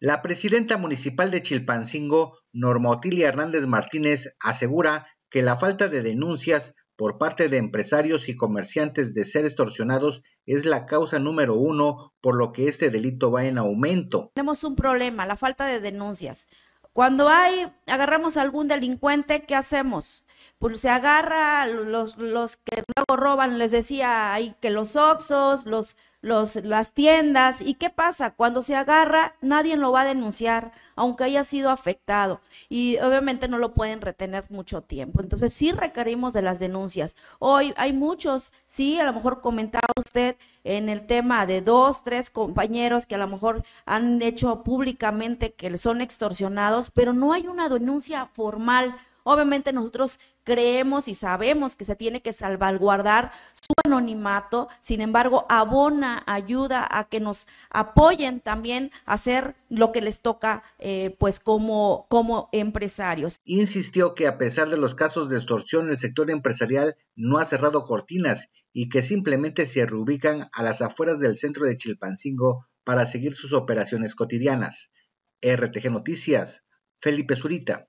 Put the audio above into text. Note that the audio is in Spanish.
La presidenta municipal de Chilpancingo, Otilia Hernández Martínez, asegura que la falta de denuncias por parte de empresarios y comerciantes de ser extorsionados es la causa número uno por lo que este delito va en aumento. Tenemos un problema, la falta de denuncias. Cuando hay, agarramos a algún delincuente, ¿qué hacemos? pues se agarra los, que luego roban, les decía ahí que los oxos, los, los, las tiendas. ¿Y qué pasa? Cuando se agarra, nadie lo va a denunciar, aunque haya sido afectado. Y obviamente no lo pueden retener mucho tiempo. Entonces sí requerimos de las denuncias. Hoy hay muchos, sí, a lo mejor comentaba usted en el tema de dos, tres compañeros que a lo mejor han hecho públicamente que son extorsionados, pero no hay una denuncia formal Obviamente nosotros creemos y sabemos que se tiene que salvaguardar su anonimato, sin embargo, abona, ayuda a que nos apoyen también a hacer lo que les toca eh, pues como, como empresarios. Insistió que a pesar de los casos de extorsión, el sector empresarial no ha cerrado cortinas y que simplemente se reubican a las afueras del centro de Chilpancingo para seguir sus operaciones cotidianas. RTG Noticias, Felipe Zurita.